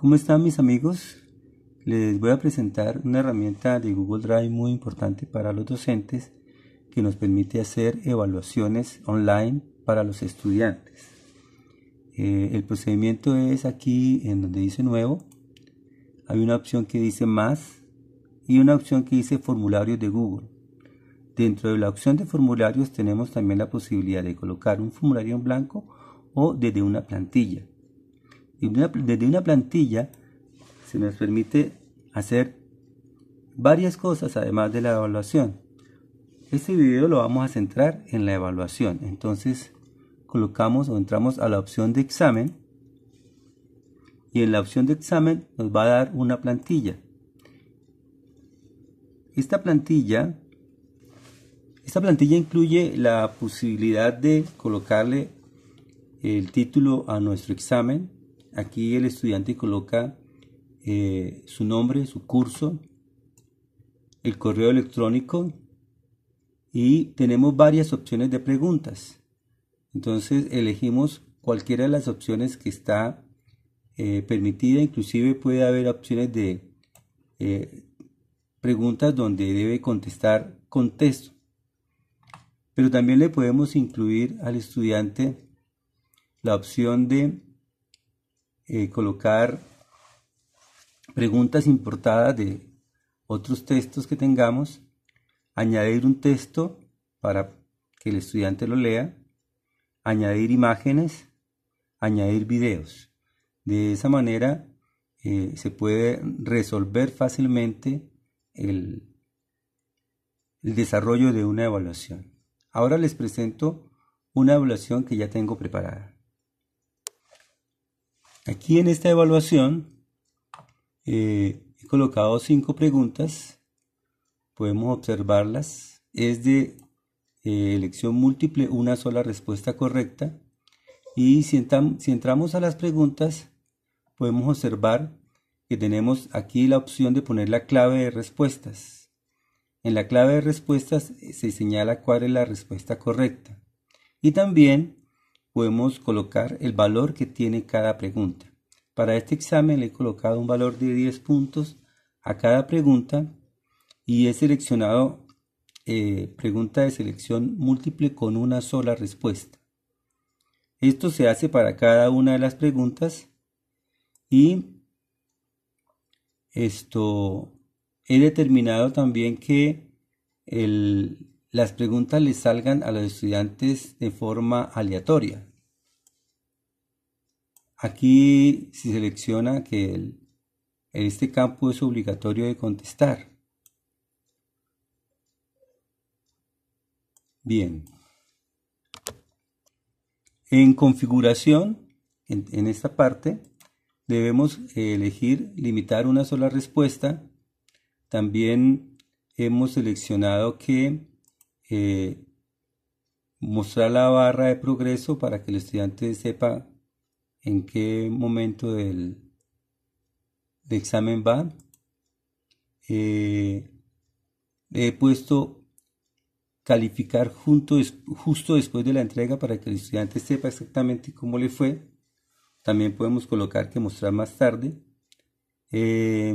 ¿Cómo están mis amigos? Les voy a presentar una herramienta de Google Drive muy importante para los docentes que nos permite hacer evaluaciones online para los estudiantes. Eh, el procedimiento es aquí en donde dice nuevo. Hay una opción que dice más y una opción que dice formularios de Google. Dentro de la opción de formularios tenemos también la posibilidad de colocar un formulario en blanco o desde una plantilla desde una plantilla se nos permite hacer varias cosas además de la evaluación. Este video lo vamos a centrar en la evaluación. Entonces colocamos o entramos a la opción de examen y en la opción de examen nos va a dar una plantilla. Esta plantilla, esta plantilla incluye la posibilidad de colocarle el título a nuestro examen, Aquí el estudiante coloca eh, su nombre, su curso, el correo electrónico y tenemos varias opciones de preguntas. Entonces elegimos cualquiera de las opciones que está eh, permitida. Inclusive puede haber opciones de eh, preguntas donde debe contestar contexto. Pero también le podemos incluir al estudiante la opción de eh, colocar preguntas importadas de otros textos que tengamos, añadir un texto para que el estudiante lo lea, añadir imágenes, añadir videos. De esa manera eh, se puede resolver fácilmente el desarrollo de una evaluación. Ahora les presento una evaluación que ya tengo preparada. Aquí en esta evaluación eh, he colocado cinco preguntas. Podemos observarlas. Es de eh, elección múltiple, una sola respuesta correcta. Y si entramos a las preguntas, podemos observar que tenemos aquí la opción de poner la clave de respuestas. En la clave de respuestas eh, se señala cuál es la respuesta correcta. Y también podemos colocar el valor que tiene cada pregunta. Para este examen le he colocado un valor de 10 puntos a cada pregunta y he seleccionado eh, pregunta de selección múltiple con una sola respuesta. Esto se hace para cada una de las preguntas y esto he determinado también que el, las preguntas le salgan a los estudiantes de forma aleatoria. Aquí se selecciona que en este campo es obligatorio de contestar. Bien. En configuración, en esta parte, debemos elegir limitar una sola respuesta. También hemos seleccionado que eh, mostrar la barra de progreso para que el estudiante sepa en qué momento del, examen va. Eh, he puesto calificar justo después de la entrega para que el estudiante sepa exactamente cómo le fue. También podemos colocar que mostrar más tarde. Eh,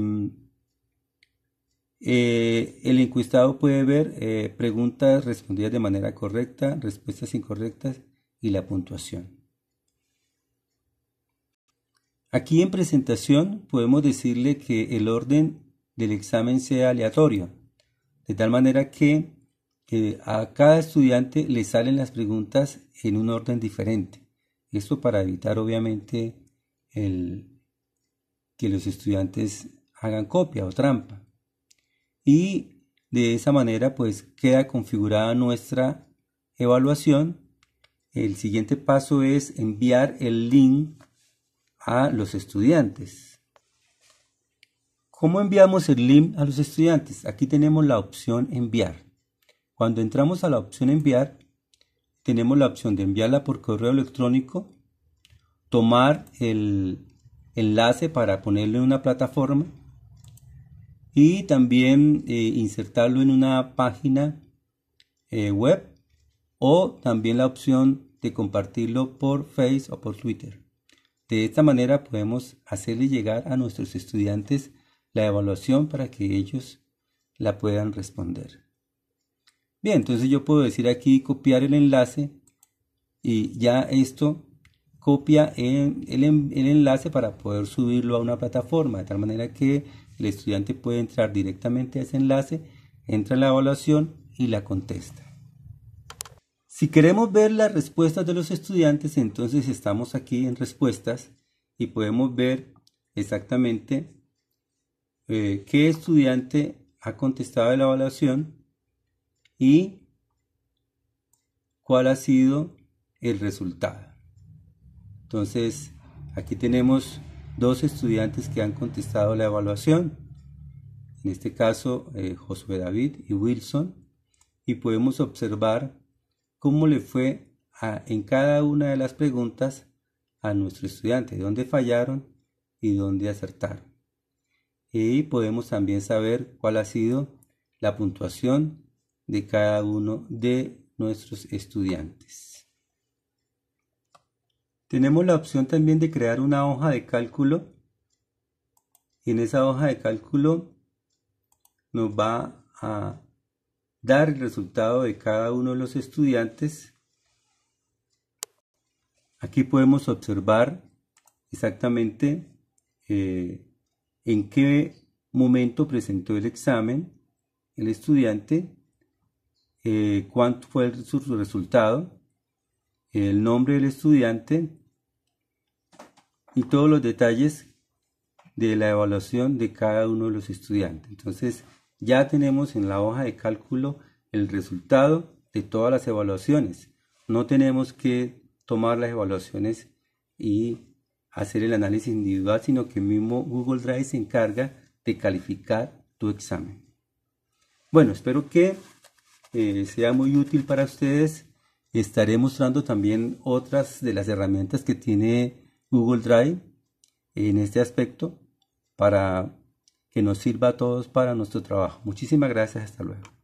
eh, el encuestado puede ver eh, preguntas respondidas de manera correcta, respuestas incorrectas y la puntuación. Aquí en presentación podemos decirle que el orden del examen sea aleatorio, de tal manera que a cada estudiante le salen las preguntas en un orden diferente. Esto para evitar obviamente que los estudiantes hagan copia o trampa y de esa manera pues queda configurada nuestra evaluación. El siguiente paso es enviar el link a los estudiantes. ¿Cómo enviamos el link a los estudiantes? Aquí tenemos la opción enviar. Cuando entramos a la opción enviar, tenemos la opción de enviarla por correo electrónico, tomar el enlace para ponerle una plataforma y también eh, insertarlo en una página eh, web o también la opción de compartirlo por Face o por Twitter. De esta manera podemos hacerle llegar a nuestros estudiantes la evaluación para que ellos la puedan responder. Bien, entonces yo puedo decir aquí copiar el enlace y ya esto copia el, enlace para poder subirlo a una plataforma, de tal manera que el estudiante puede entrar directamente a ese enlace, entra la evaluación y la contesta. Si queremos ver las respuestas de los estudiantes, entonces estamos aquí en respuestas y podemos ver exactamente eh, qué estudiante ha contestado la evaluación y cuál ha sido el resultado. Entonces, aquí tenemos dos estudiantes que han contestado la evaluación. En este caso, eh, Josué David y Wilson. Y podemos observar cómo le fue en cada una de las preguntas a nuestro estudiante, dónde fallaron y dónde acertaron. Y podemos también saber cuál ha sido la puntuación de cada uno de nuestros estudiantes. Tenemos la opción también de crear una hoja de cálculo. Y en esa hoja de cálculo nos va a dar el resultado de cada uno de los estudiantes. Aquí podemos observar exactamente eh, en qué momento presentó el examen el estudiante, eh, cuánto fue el, su resultado, el nombre del estudiante y todos los detalles de la evaluación de cada uno de los estudiantes. Entonces, ya tenemos en la hoja de cálculo el resultado de todas las evaluaciones. No tenemos que tomar las evaluaciones y hacer el análisis individual, sino que mismo Google Drive se encarga de calificar tu examen. Bueno, espero que eh, sea muy útil para ustedes. Estaré mostrando también otras de las herramientas que tiene Google Drive en este aspecto para que nos sirva a todos para nuestro trabajo. Muchísimas gracias, hasta luego.